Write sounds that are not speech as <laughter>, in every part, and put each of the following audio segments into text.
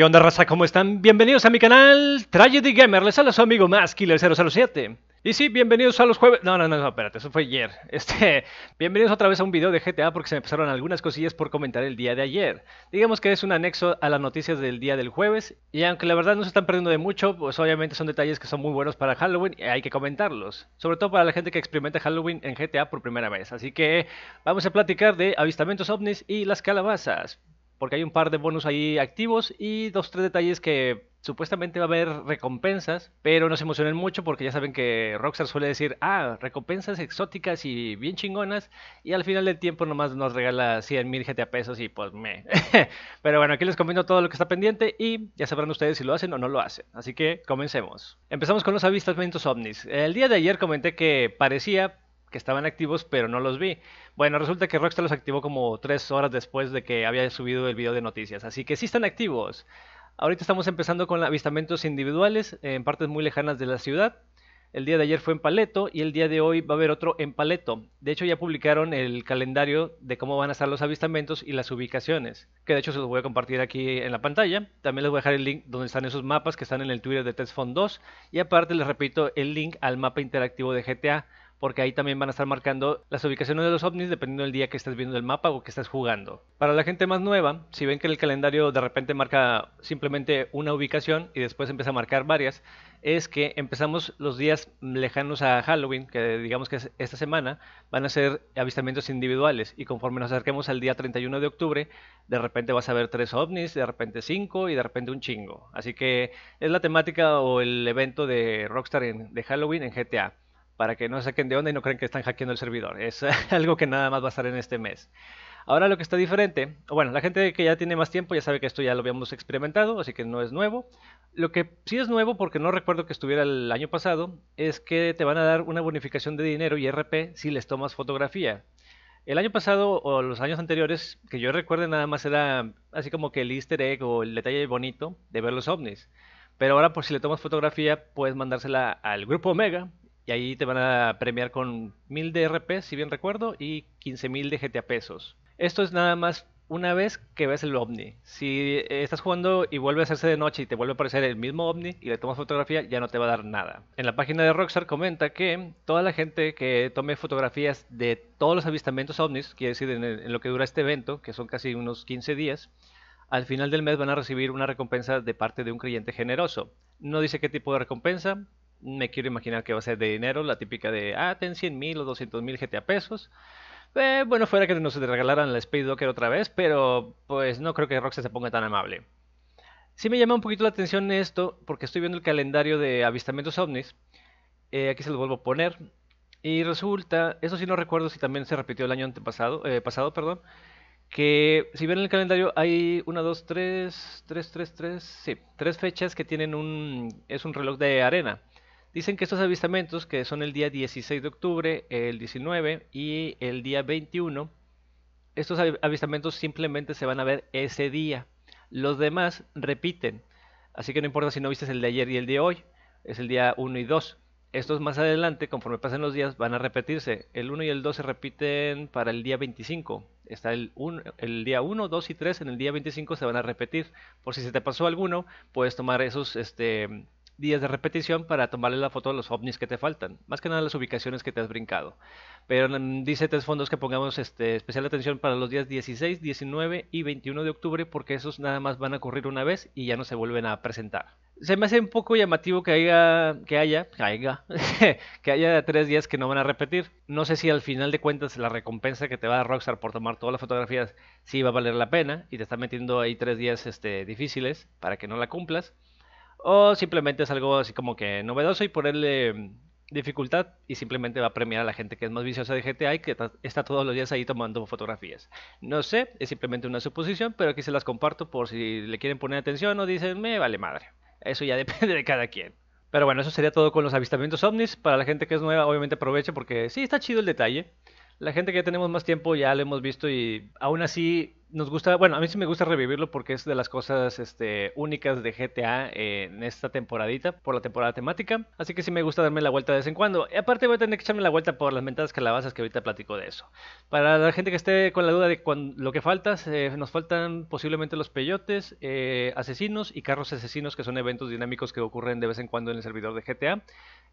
¿Qué onda raza? ¿Cómo están? Bienvenidos a mi canal Tragedy Gamer, les habla su amigo killer 007 Y sí, bienvenidos a los jueves... No, no, no, no, espérate, eso fue ayer <laughs> Este, bienvenidos otra vez a un video de GTA porque se me pasaron algunas cosillas por comentar el día de ayer Digamos que es un anexo a las noticias del día del jueves Y aunque la verdad no se están perdiendo de mucho, pues obviamente son detalles que son muy buenos para Halloween y hay que comentarlos Sobre todo para la gente que experimenta Halloween en GTA por primera vez Así que vamos a platicar de avistamientos ovnis y las calabazas porque hay un par de bonos ahí activos y dos, tres detalles que supuestamente va a haber recompensas, pero no se emocionen mucho porque ya saben que Rockstar suele decir, ah, recompensas exóticas y bien chingonas, y al final del tiempo nomás nos regala 100 mil GTA pesos y pues me. <laughs> pero bueno, aquí les comento todo lo que está pendiente y ya sabrán ustedes si lo hacen o no lo hacen, así que comencemos. Empezamos con los avistamientos ovnis. El día de ayer comenté que parecía que estaban activos, pero no los vi. Bueno, resulta que Rockstar los activó como tres horas después de que había subido el video de noticias, así que sí están activos. Ahorita estamos empezando con avistamientos individuales en partes muy lejanas de la ciudad. El día de ayer fue en Paleto y el día de hoy va a haber otro en Paleto. De hecho, ya publicaron el calendario de cómo van a estar los avistamientos y las ubicaciones, que de hecho se los voy a compartir aquí en la pantalla. También les voy a dejar el link donde están esos mapas que están en el Twitter de TestFont 2 y aparte les repito el link al mapa interactivo de GTA porque ahí también van a estar marcando las ubicaciones de los ovnis dependiendo del día que estés viendo el mapa o que estés jugando. Para la gente más nueva, si ven que el calendario de repente marca simplemente una ubicación y después empieza a marcar varias, es que empezamos los días lejanos a Halloween, que digamos que esta semana, van a ser avistamientos individuales y conforme nos acerquemos al día 31 de octubre, de repente vas a ver tres ovnis, de repente cinco y de repente un chingo. Así que es la temática o el evento de Rockstar de Halloween en GTA para que no saquen de onda y no crean que están hackeando el servidor. Es <laughs> algo que nada más va a estar en este mes. Ahora lo que está diferente, bueno, la gente que ya tiene más tiempo ya sabe que esto ya lo habíamos experimentado, así que no es nuevo. Lo que sí es nuevo, porque no recuerdo que estuviera el año pasado, es que te van a dar una bonificación de dinero y RP si les tomas fotografía. El año pasado o los años anteriores, que yo recuerde nada más era así como que el easter egg o el detalle bonito de ver los ovnis. Pero ahora por si le tomas fotografía, puedes mandársela al grupo Omega, y ahí te van a premiar con 1000 de RP, si bien recuerdo, y 15000 de GTA pesos. Esto es nada más una vez que ves el ovni. Si eh, estás jugando y vuelve a hacerse de noche y te vuelve a aparecer el mismo ovni y le tomas fotografía, ya no te va a dar nada. En la página de Rockstar comenta que toda la gente que tome fotografías de todos los avistamientos ovnis, quiere decir en, en lo que dura este evento, que son casi unos 15 días, al final del mes van a recibir una recompensa de parte de un creyente generoso. No dice qué tipo de recompensa, me quiero imaginar que va a ser de dinero, la típica de, ah, ten 100 mil o 200 mil GTA pesos. Eh, bueno, fuera que nos regalaran la Space Docker otra vez, pero pues no creo que Rockstar se ponga tan amable. Si me llama un poquito la atención esto, porque estoy viendo el calendario de avistamientos ovnis. Eh, aquí se lo vuelvo a poner. Y resulta, eso sí no recuerdo si también se repitió el año antepasado, eh, pasado, perdón, que si ven el calendario hay una, dos, tres, tres, tres, tres, sí, tres fechas que tienen un, es un reloj de arena. Dicen que estos avistamientos, que son el día 16 de octubre, el 19 y el día 21, estos avistamientos simplemente se van a ver ese día. Los demás repiten. Así que no importa si no viste el de ayer y el de hoy, es el día 1 y 2. Estos más adelante, conforme pasen los días, van a repetirse. El 1 y el 2 se repiten para el día 25. Está el, el día 1, 2 y 3 en el día 25 se van a repetir. Por si se te pasó alguno, puedes tomar esos este, días de repetición para tomarle la foto a los ovnis que te faltan, más que nada las ubicaciones que te has brincado. Pero mm, dice tres fondos que pongamos este, especial atención para los días 16, 19 y 21 de octubre porque esos nada más van a ocurrir una vez y ya no se vuelven a presentar. Se me hace un poco llamativo que haya, que haya, que <laughs> que haya tres días que no van a repetir. No sé si al final de cuentas la recompensa que te va a dar Rockstar por tomar todas las fotografías sí va a valer la pena y te está metiendo ahí tres días este, difíciles para que no la cumplas o simplemente es algo así como que novedoso y ponerle em, dificultad y simplemente va a premiar a la gente que es más viciosa de GTA y que está todos los días ahí tomando fotografías. No sé, es simplemente una suposición, pero aquí se las comparto por si le quieren poner atención o dicen, me vale madre. Eso ya <laughs> depende de cada quien. Pero bueno, eso sería todo con los avistamientos ovnis. Para la gente que es nueva, obviamente aproveche porque sí, está chido el detalle. La gente que ya tenemos más tiempo ya lo hemos visto y aún así nos gusta, bueno, a mí sí me gusta revivirlo porque es de las cosas este, únicas de GTA eh, en esta temporadita, por la temporada temática. Así que sí me gusta darme la vuelta de vez en cuando. Y aparte voy a tener que echarme la vuelta por las mentadas calabazas que ahorita platico de eso. Para la gente que esté con la duda de lo que falta, eh, nos faltan posiblemente los peyotes, eh, asesinos y carros asesinos, que son eventos dinámicos que ocurren de vez en cuando en el servidor de GTA.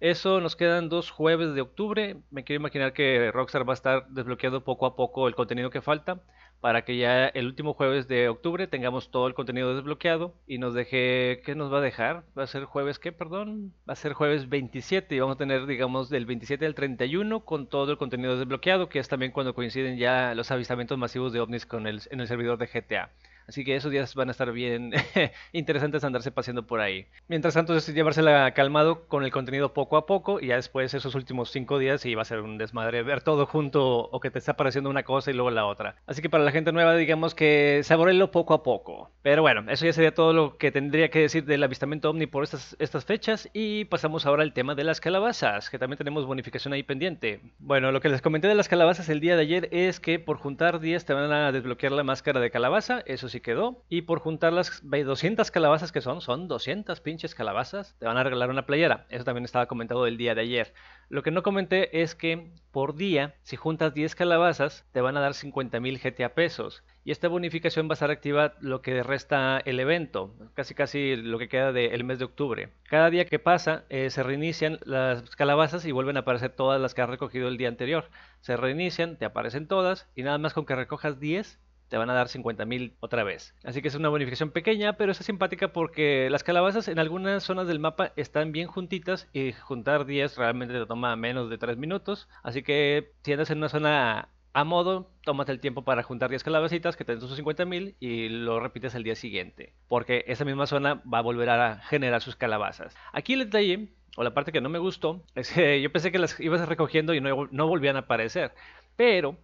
Eso nos quedan dos jueves de octubre. Me quiero imaginar que Rockstar va a estar desbloqueando poco a poco el contenido que falta para que ya el último jueves de octubre tengamos todo el contenido desbloqueado y nos deje, ¿qué nos va a dejar? Va a ser jueves, ¿qué? Perdón, va a ser jueves 27 y vamos a tener, digamos, del 27 al 31 con todo el contenido desbloqueado, que es también cuando coinciden ya los avistamientos masivos de ovnis con el, en el servidor de GTA. Así que esos días van a estar bien <laughs> interesantes andarse paseando por ahí. Mientras tanto, es llevársela calmado con el contenido poco a poco y ya después esos últimos cinco días y va a ser un desmadre ver todo junto o que te está apareciendo una cosa y luego la otra. Así que para la gente nueva, digamos que saborelo poco a poco. Pero bueno, eso ya sería todo lo que tendría que decir del avistamiento ovni por estas, estas fechas y pasamos ahora al tema de las calabazas, que también tenemos bonificación ahí pendiente. Bueno, lo que les comenté de las calabazas el día de ayer es que por juntar 10 te van a desbloquear la máscara de calabaza, eso sí quedó. Y por juntar las 200 calabazas que son, son 200 pinches calabazas, te van a regalar una playera. Eso también estaba comentado el día de ayer. Lo que no comenté es que por día, si juntas 10 calabazas, te van a dar 50.000 GTA pesos. Y esta bonificación va a estar activa lo que resta el evento, casi casi lo que queda del mes de octubre. Cada día que pasa eh, se reinician las calabazas y vuelven a aparecer todas las que has recogido el día anterior. Se reinician, te aparecen todas y nada más con que recojas 10 te van a dar 50.000 otra vez. Así que es una bonificación pequeña, pero es simpática porque las calabazas en algunas zonas del mapa están bien juntitas y juntar 10 realmente te toma menos de 3 minutos. Así que si andas en una zona a modo, tómate el tiempo para juntar 10 calabacitas que te dan sus 50.000 y lo repites al día siguiente, porque esa misma zona va a volver a generar sus calabazas. Aquí el detalle, o la parte que no me gustó, es que yo pensé que las ibas recogiendo y no, no volvían a aparecer, pero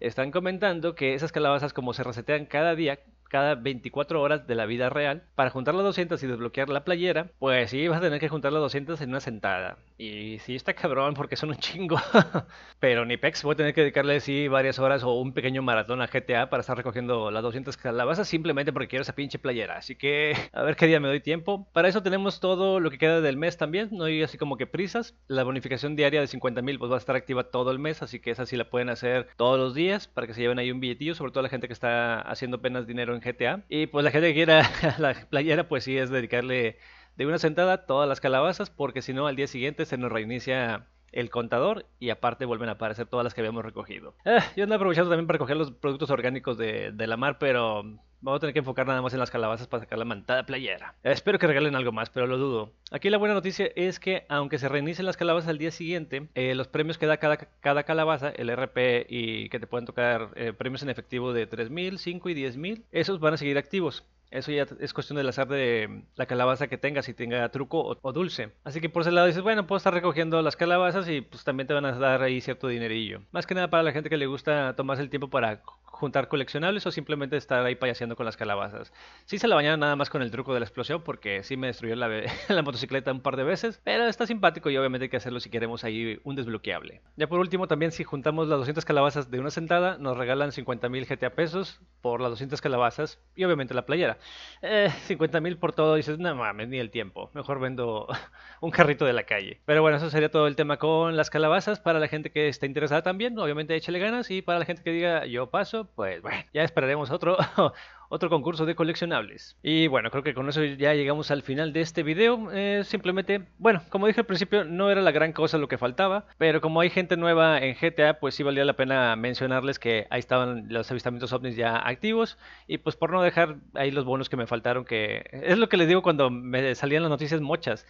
están comentando que esas calabazas como se resetean cada día, cada 24 horas de la vida real. Para juntar las 200 y desbloquear la playera, pues sí, vas a tener que juntar las 200 en una sentada. Y sí, está cabrón porque son un chingo. <laughs> Pero ni pex, voy a tener que dedicarle sí varias horas o un pequeño maratón a GTA para estar recogiendo las 200 que la a simplemente porque quiero esa pinche playera. Así que <laughs> a ver qué día me doy tiempo. Para eso tenemos todo lo que queda del mes también. No hay así como que prisas. La bonificación diaria de 50.000... pues va a estar activa todo el mes. Así que esa sí la pueden hacer todos los días para que se lleven ahí un billetillo. Sobre todo la gente que está haciendo apenas dinero en GTA. Y pues la gente que quiera <laughs> la playera, pues sí, es dedicarle de una sentada todas las calabazas, porque si no, al día siguiente se nos reinicia el contador y aparte vuelven a aparecer todas las que habíamos recogido. Eh, yo ando aprovechando también para recoger los productos orgánicos de, la mar, pero um, vamos a tener que enfocar nada más en las calabazas para sacar la mantada playera. Eh, espero que regalen algo más, pero lo dudo. Aquí la buena noticia es que aunque se reinicen las calabazas al día siguiente, eh, los premios que da cada, cada calabaza, el RP y que te pueden tocar premios en efectivo de 3.000, 5 y 10.000, esos van a seguir activos. Eso ya es cuestión del azar de la calabaza que tengas, si tenga truco o, o, dulce. Así que por ese lado dices, bueno, puedo estar recogiendo las calabazas y pues también te van a dar ahí cierto dinerillo. Más que nada para la gente que le gusta tomarse el tiempo para juntar coleccionables o simplemente estar ahí payaseando con las calabazas. Sí se la bañaron nada más con el truco de la explosión porque sí me destruyó la, <laughs> motocicleta un par de veces, pero está simpático y obviamente hay que hacerlo si queremos ahí un desbloqueable. Ya por último, también si juntamos las 200 calabazas de una sentada, nos regalan 50.000 GTA pesos por las 200 calabazas y obviamente la playera. 50.000 eh, por todo, dices, no mames, ni el tiempo, mejor vendo <laughs> un carrito de la calle. Pero bueno, eso sería todo el tema con las calabazas. Para la gente que está interesada también, obviamente échale ganas y para la gente que diga yo paso, pues <laughs> bueno, ya esperaremos otro, <laughs> otro concurso de coleccionables. Y bueno, creo que con eso ya llegamos al final de este video. Eh, simplemente, bueno, como dije al principio, no era la gran cosa lo que faltaba, pero como hay gente nueva en GTA, pues sí valía la pena mencionarles que ahí estaban los avistamientos ovnis ya activos y pues por no dejar ahí los bonos que me faltaron, que es lo que les digo cuando me salían las noticias mochas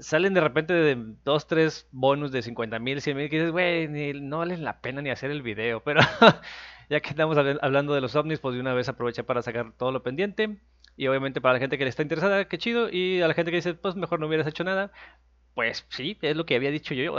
salen de repente de dos, tres bonos de 50 mil, 100 mil, que dices, güey, no valen la pena ni hacer el video, <laughs> pero ya que estamos hablando de los ovnis, pues de una vez aprovecha para sacar todo lo pendiente. Y obviamente para la gente que le está interesada, qué chido. Y a la gente que dice, pues mejor no hubieras hecho nada. Pues sí, es lo que había dicho yo.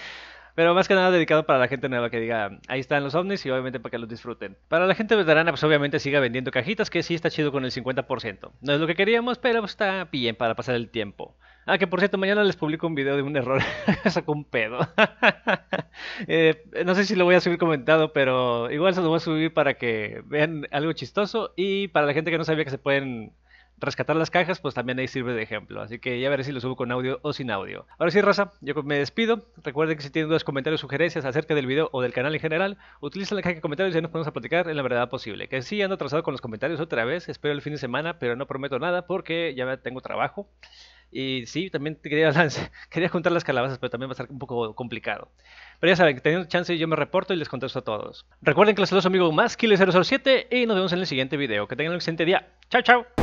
<laughs> Pero más que nada dedicado para la gente nueva que diga, ahí están los ovnis y obviamente para que los disfruten. Para la gente veterana, pues obviamente siga vendiendo cajitas, que sí está chido con el 50%. No es lo que queríamos, pero está bien para pasar el tiempo. Ah, que por cierto, mañana les publico un video de un error. <laughs> Sacó un pedo. <laughs> Eh, no sé si lo voy a subir comentado, pero igual se lo voy a subir para que vean algo chistoso. Y para la gente que no sabía que se pueden rescatar las cajas, pues también ahí sirve de ejemplo. Así que ya veré si lo subo con audio o sin audio. Ahora sí, raza, yo me despido. Recuerden que si tienen dudas, comentarios, sugerencias acerca del video o del canal en general, utilicen la caja de comentarios y nos ponemos a platicar en la verdad posible. Que sí ando atrasado con los comentarios otra vez, espero el fin de semana, pero no prometo nada porque ya tengo trabajo. Y sí, también quería, <laughs> quería juntar las calabazas, pero también va a estar un poco complicado. Pero ya saben, teniendo chance yo me reporto y les contesto a todos. Recuerden que los saludos amigos más Kilo 007 y nos vemos en el siguiente video. Que tengan un excelente día. Chao, chao.